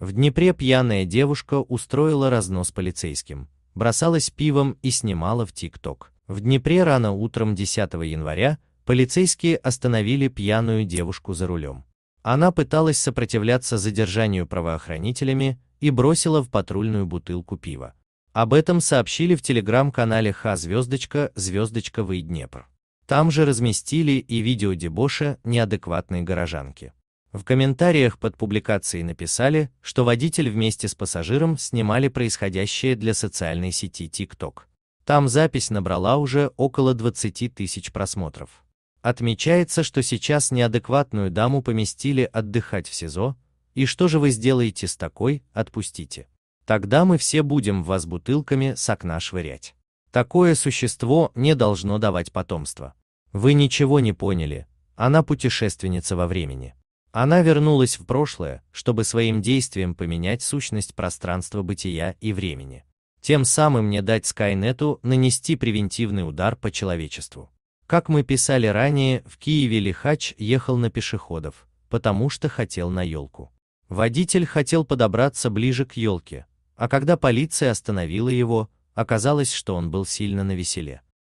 В Днепре пьяная девушка устроила разнос полицейским, бросалась пивом и снимала в ТикТок. В Днепре рано утром 10 января полицейские остановили пьяную девушку за рулем. Она пыталась сопротивляться задержанию правоохранителями и бросила в патрульную бутылку пива. Об этом сообщили в телеграм-канале Ха звездочка звездочка вы Днепр. Там же разместили и видео дебоша неадекватной горожанки. В комментариях под публикацией написали, что водитель вместе с пассажиром снимали происходящее для социальной сети TikTok. Там запись набрала уже около 20 тысяч просмотров. Отмечается, что сейчас неадекватную даму поместили отдыхать в СИЗО, и что же вы сделаете с такой, отпустите. Тогда мы все будем вас бутылками с окна швырять. Такое существо не должно давать потомство. Вы ничего не поняли, она путешественница во времени. Она вернулась в прошлое, чтобы своим действием поменять сущность пространства бытия и времени. Тем самым не дать Скайнету нанести превентивный удар по человечеству. Как мы писали ранее, в Киеве Лихач ехал на пешеходов, потому что хотел на елку. Водитель хотел подобраться ближе к елке, а когда полиция остановила его, оказалось, что он был сильно навеселе.